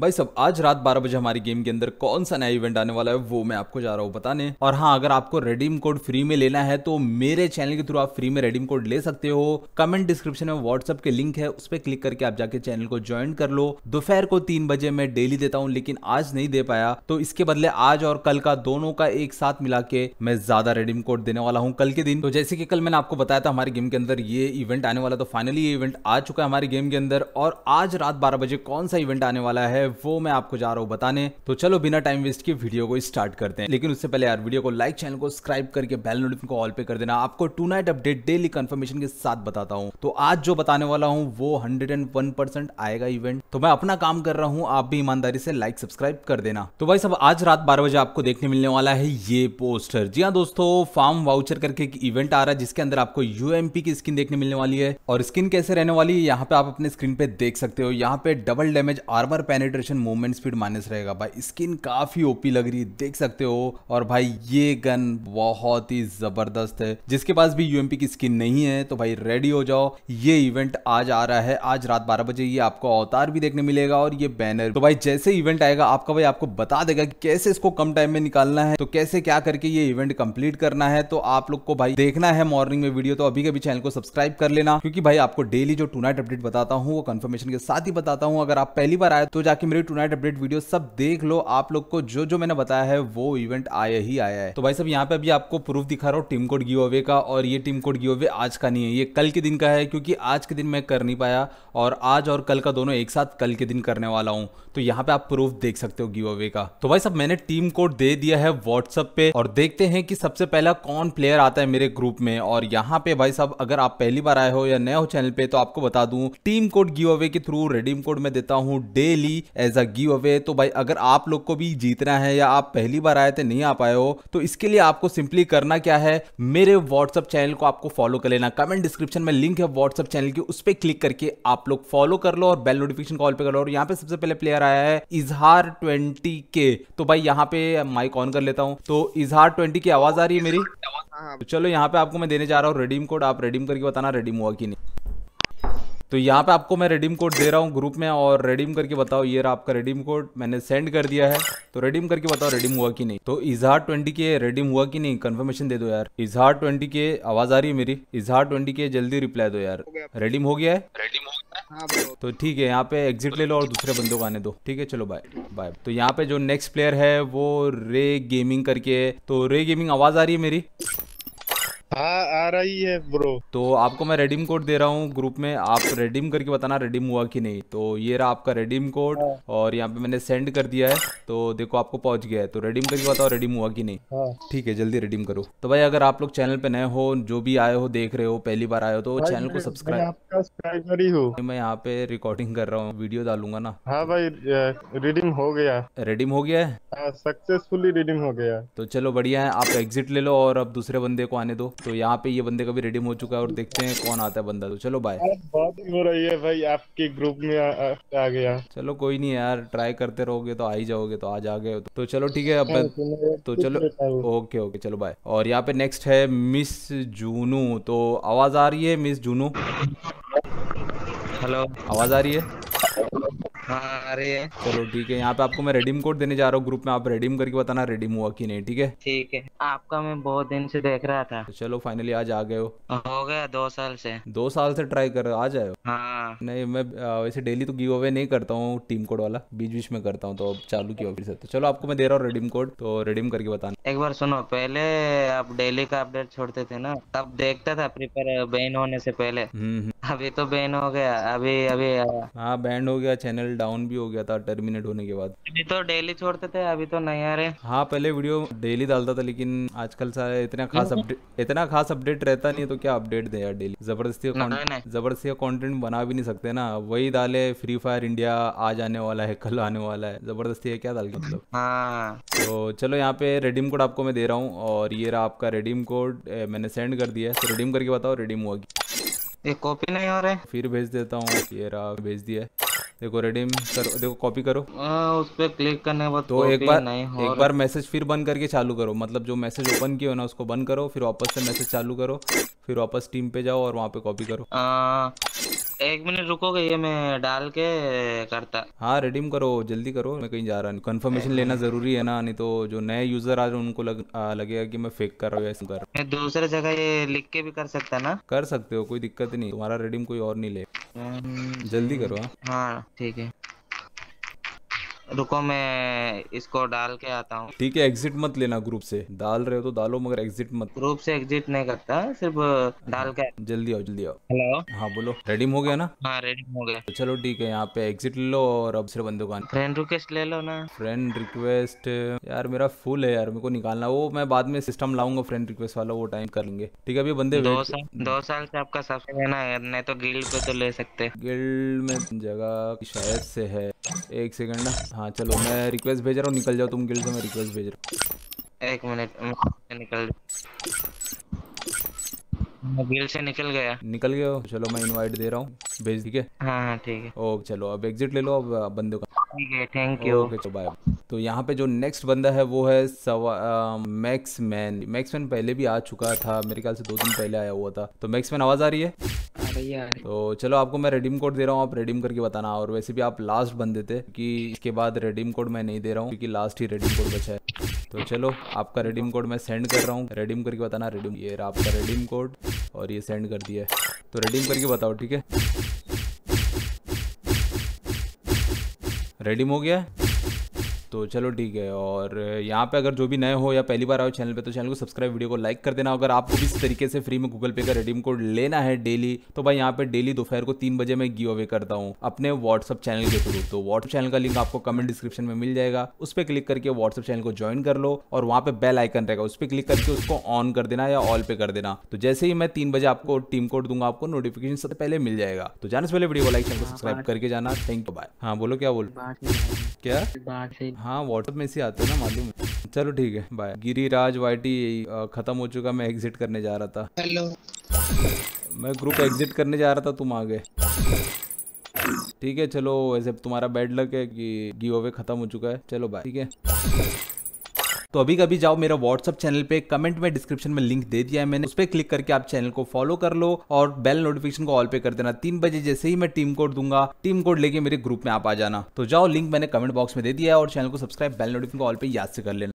भाई सब आज रात 12 बजे हमारी गेम के अंदर कौन सा नया इवेंट आने वाला है वो मैं आपको जा रहा हूँ बताने और हाँ अगर आपको रेडीम कोड फ्री में लेना है तो मेरे चैनल के थ्रू आप फ्री में रेडीम कोड ले सकते हो कमेंट डिस्क्रिप्शन में व्हाट्सअप के लिंक है उस पर क्लिक करके आप जाके चैनल को ज्वाइन कर लो दोपहर को तीन बजे मैं डेली देता हूँ लेकिन आज नहीं दे पाया तो इसके बदले आज और कल का दोनों का एक साथ मिला के मैं ज्यादा रेडीम कोड देने वाला हूँ कल के दिन तो जैसे कि कल मैंने आपको बताया था हमारे गेम के अंदर ये इवेंट आने वाला तो फाइनली ये इवेंट आ चुका है हमारी गेम के अंदर और आज रात बारह बजे कौन सा इवेंट आने वाला है है वो मैं आपको जा रहा हूँ बताने तो चलो बिना टाइम वेस्ट के वीडियो को स्टार्ट करते हैं लेकिन उससे पहले यार वीडियो को लाइक चैनल को सब्सक्राइब करके बेल नोटिफिकेशन को ऑल पे कर देना आपको tonight update daily confirmation के साथ बताता हूँ तो आज जो बताने वाला हूँ वो हंड्रेड आएगा इवेंट तो मैं अपना काम कर रहा हूँ आप भी ईमानदारी से लाइक सब्सक्राइब कर देना तो भाई सब आज रात बारह बजे आपको देखने मिलने वाला है ये पोस्टर जी हाँ दोस्तों फार्म वाउचर करके एक इवेंट आ रहा है जिसके अंदर आपको यूएमपी की स्किन देखने मिलने वाली है और स्किन कैसे रहने वाली है यहाँ पे आप अपने स्क्रीन पे देख सकते हो यहाँ पे डबल डैमेज आर्मर पेनेट पेनिट्रेशन मूवमेंट स्पीड माइनस रहेगा भाई स्किन काफी ओपी लग रही है देख सकते हो और भाई ये गन बहुत ही जबरदस्त है जिसके पास भी यूएमपी की स्किन नहीं है तो भाई रेडी हो जाओ ये इवेंट आज आ रहा है आज रात बारह बजे ये आपको अवतार भी देखने मिलेगा और ये बैनर तो भाई जैसे इवेंट आएगा आपका भाई आपको बता देगा कि कैसे इसको कम टाइम में निकालना है तो कैसे क्या करके ये इवेंट कंप्लीट करना है तो आप लोग को भाई देखना है मॉर्निंग में वीडियो तो अभी के भी चैनल को सब्सक्राइब कर लेना क्योंकि भाई आपको डेली जो टू अपडेट बताता हूँ वो कंफर्मेशन के साथ ही बताता हूँ अगर आप पहली बार आए तो जाके की मेरी टू नाइट अपडेट वीडियो सब देख लो आप लोग को जो जो मैंने बताया है वो इवेंट आया ही आया है तो भाई सब यहाँ पे अभी आपको प्रूफ दिखा रहा हूँ टीम कोड गिव अवे का और ये टीम कोड गिव अवे आज का नहीं है ये कल के दिन का है क्योंकि आज के दिन मैं कर नहीं पाया और आज और कल का दोनों एक साथ कल के दिन करने वाला हूँ तो यहाँ पे आप प्रूफ देख सकते हो गिव अवे का तो भाई सब मैंने टीम कोड दे दिया है व्हाट्सअप पे और देखते हैं कि सबसे पहला कौन प्लेयर आता है मेरे ग्रुप में और यहाँ पे भाई साहब अगर आप पहली बार आए हो या नए हो चैनल पे तो आपको बता दूं टीम कोड गिव अवे के थ्रू रेडीम कोड मैं देता हूँ daily as a giveaway तो भाई अगर आप लोग को भी जीतना है या आप पहली बार आए थे नहीं आ पाए हो तो इसके लिए आपको सिंपली करना क्या है मेरे व्हाट्सअप चैनल को आपको फॉलो कर लेना कमेंट डिस्क्रिप्शन में लिंक है व्हाट्सअप चैनल की उस पर क्लिक करके आप लोग फॉलो कर लो और बेल नोटिफिकेशन कॉल पे कर लो और यहाँ पे सबसे पहले प्लेयर आया है इजहार ट्वेंटी के तो भाई यहाँ पे माइक ऑन कर लेता हूँ तो इजहार ट्वेंटी की आवाज आ रही है मेरी हाँ। तो चलो यहाँ पे आपको मैं देने जा रहा हूँ रेडीम कोड आप रेडीम करके बताना रेडीम हुआ कि नहीं तो यहाँ पे आपको मैं रेडीम कोड दे रहा हूँ ग्रुप में और रेडीम करके बताओ ये रहा आपका रेडीम कोड मैंने सेंड कर दिया है तो रेडीम करके बताओ रेडीम हुआ कि नहीं तो इजहार ट्वेंटी के रेडीम हुआ कि नहीं कंफर्मेशन दे दो यार इजहार ट्वेंटी के आवाज आ रही है मेरी इजहार ट्वेंटी के जल्दी रिप्लाई दो यार रेडीम हो गया है हाँ, तो ठीक है यहाँ पे एग्जिट ले लो और दूसरे बंदों को आने दो ठीक है चलो बाय बाय तो यहाँ पे जो नेक्स्ट प्लेयर है वो रे गेमिंग करके तो रे गेमिंग आवाज आ रही है मेरी हाँ आ रही है ब्रो तो आपको मैं रेडीम कोड दे रहा हूँ ग्रुप में आप रेडीम करके बताना रेडीम हुआ कि नहीं तो ये रहा आपका रेडीम कोड हाँ। और यहाँ पे मैंने सेंड कर दिया है तो देखो आपको पहुँच गया है तो रेडीम करके बताओ रेडीम हुआ कि नहीं हाँ। ठीक है जल्दी रेडीम करो तो भाई अगर आप लोग चैनल पे नए हो जो भी आए हो देख रहे हो पहली बार आयो हो तो चैनल को सब्सक्राइब मैं यहाँ पे रिकॉर्डिंग कर रहा हूँ वीडियो डालूंगा ना हाँ भाई रीडिंग हो गया रेडीम हो गया है सक्सेसफुली हाँ, रीडिंग हो गया तो चलो बढ़िया है आप एग्जिट ले लो और अब दूसरे बंदे को आने दो तो यहाँ पे ये बंदे का भी रेडी हो चुका है और देखते हैं कौन आता है बंदा तो चलो बाय बहुत हो रही है भाई आपके ग्रुप में आ, आ, आ गया चलो कोई नहीं यार ट्राई करते रहोगे तो आ ही जाओगे तो आज आ गए तो।, तो चलो ठीक है अब तो चलो ओके ओके चलो बाय और यहाँ पे नेक्स्ट है मिस जूनू तो आवाज आ रही है मिस जूनू हेलो आवाज आ रही है चलो ठीक है यहाँ पे आपको मैं रेडीम कोड देने जा रहा हूँ ग्रुप में आप रेडीम करके बताना रेडीम हुआ कि नहीं ठीक है ठीक है आपका मैं बहुत दिन से देख रहा था तो चलो फाइनली आज आ गए हो हो गया दो साल से दो साल से ट्राई कर आ जाए हाँ नहीं मैं वैसे डेली तो गिव अवे नहीं करता हूँ टीम कोड वाला बीच बीच में करता हूँ तो अब चालू किया फिर से तो चलो आपको मैं दे रहा हूँ रेडीम कोड तो रेडीम करके बताना एक बार सुनो पहले आप डेली का अपडेट छोड़ते थे ना तब देखता था प्रीपेयर बैन होने से पहले हम्म, हम्म। अभी तो बैन हो गया अभी अभी हाँ बैन हो गया चैनल डाउन भी हो गया था टर्मिनेट होने के बाद अभी तो डेली छोड़ते थे अभी तो नहीं आ रहे हाँ पहले वीडियो डेली डालता था लेकिन आजकल सारे इतना खास अपडेट इतना खास अपडेट रहता नहीं तो क्या अपडेट दे यार डेली जबरदस्ती जबरदस्ती का कॉन्टेंट बना भी नहीं सकते ना वही डाले फ्री फायर इंडिया आज आने वाला है कल आने वाला है जबरदस्ती है क्या डाल के मतलब हाँ। तो चलो यहाँ पे रेडीम कोड आपको मैं दे रहा हूँ और ये रहा आपका रेडीम कोड मैंने सेंड कर दिया है तो रेडीम करके बताओ रेडीम हुआ ये कॉपी नहीं हो रहा है फिर भेज देता हूँ ये रहा भेज दिया है देखो रेडीम करो देखो कॉपी करो उस पर क्लिक करने के बाद तो एक बार एक बार मैसेज फिर बंद करके चालू करो मतलब जो मैसेज ओपन किया हो ना उसको बंद करो फिर वापस से मैसेज चालू करो फिर वापस टीम पे जाओ और वहाँ पे कॉपी करो आ, एक मिनट रुको ये मैं डाल के करता हाँ रिडीम करो जल्दी करो मैं कहीं जा रहा नहीं कंफर्मेशन लेना जरूरी है ना नहीं तो जो नए यूजर आ रहे उनको लग, आ, लगेगा कि मैं फेक कर रहा हूँ कर मैं दूसरे जगह ये लिख के भी कर सकता ना कर सकते हो कोई दिक्कत नहीं तुम्हारा रिडीम कोई और नहीं ले हम्म, जल्दी करो हाँ, हाँ ठीक है रुको मैं इसको डाल के आता हूँ ठीक है एग्जिट मत लेना ग्रुप से डाल रहे हो तो डालो मगर एग्जिट मत ग्रुप से एग्जिट नहीं करता सिर्फ डाल के जल्दी आओ जल्दी आओ हेलो हाँ बोलो रेडीम हो गया ना हाँ रेडीम हो गया तो चलो ठीक है यहाँ पे एग्जिट ले लो और अब सिर्फ बंदूक फ्रेंड रिक्वेस्ट ले लो ना फ्रेंड रिक्वेस्ट यार मेरा फुल है यार मेरे को निकालना वो मैं बाद में सिस्टम लाऊंगा फ्रेंड रिक्वेस्ट वाला वो टाइम कर लेंगे ठीक है अभी बंदे दो साल दो साल से आपका सफर है ना नहीं तो गिल्ड को तो ले सकते गिल्ड में जगह शायद से है एक सेकंड ना हाँ चलो मैं रिक्वेस्ट भेज रहा हूँ निकल जाओ तुम गिल्ड से मैं रिक्वेस्ट भेज रहा हूँ एक मिनट निकल गिल्ड से निकल गया निकल गया चलो मैं इनवाइट दे रहा हूँ भेज दी है हाँ, हाँ ठीक है ओ चलो अब एग्जिट ले लो अब बंदे का ठीक है थैंक यू ओके चलो बाय तो यहाँ पे जो नेक्स्ट बंदा है वो है मैक्स मैन मैक्स मैन पहले भी आ चुका था मेरे ख्याल से दो दिन पहले आया हुआ था तो मैक्स मैन आवाज़ आ रही है तो चलो आपको मैं रेडीम कोड दे रहा हूँ आप रेडीम करके बताना और वैसे भी आप लास्ट बंदे थे कि इसके बाद रेडीम कोड मैं नहीं दे रहा हूँ क्योंकि लास्ट ही रेडीम कोड बचा है तो चलो आपका रेडीम कोड मैं सेंड कर रहा हूँ रेडीम करके बताना रेडीम ये रहा आपका रेडीम कोड और ये सेंड कर दिया तो रेडीम करके बताओ ठीक है रेडीम हो गया तो चलो ठीक है और यहाँ पे अगर जो भी नए हो या पहली बार आओ चैनल पे तो चैनल को सब्सक्राइब वीडियो को लाइक कर देना अगर आपको इस तरीके से फ्री में गूगल पे का रेडीम कोड लेना है डेली तो भाई यहाँ पे डेली दोपहर को तीन बजे मैं गिव अवे करता हूँ अपने व्हाट्सअप चैनल के थ्रू तो व्हाट्सअप चैनल का लिंक आपको कमेंट डिस्क्रिप्शन में मिल जाएगा उस पर क्लिक करके व्हाट्सअप चैनल को ज्वाइन कर लो और वहाँ पे बेल आइकन रहेगा उस पर क्लिक करके उसको ऑन कर देना या ऑल पे कर देना तो जैसे ही मैं तीन बजे आपको टीम कोड दूंगा आपको नोटिफिकेशन सबसे पहले मिल जाएगा तो जाने से पहले वीडियो को लाइक चैनल को सब्सक्राइब करके जाना थैंक यू बाय हाँ बोलो क्या बोलो क्या हाँ व्हाट्सएप में से आते हैं ना मालूम है चलो ठीक है बाय गिरिराज वाईटी खत्म हो चुका मैं एग्जिट करने जा रहा था हेलो मैं ग्रुप एग्जिट करने जा रहा था तुम आ गए ठीक है चलो वैसे तुम्हारा बैड लक है कि गिव अवे खत्म हो चुका है चलो बाय ठीक है तो अभी कभी जाओ मेरा व्हाट्सअप चैनल पे कमेंट में डिस्क्रिप्शन में लिंक दे दिया है मैंने उस पर क्लिक करके आप चैनल को फॉलो कर लो और बेल नोटिफिकेशन को ऑल पे कर देना तीन बजे जैसे ही मैं टीम कोड दूंगा टीम कोड लेके मेरे ग्रुप में आप आ जाना तो जाओ लिंक मैंने कमेंट बॉक्स में दे दिया है और चैनल को सब्सक्राइब बेल नोटिफिकेशन को ऑल पे याद से कर लेना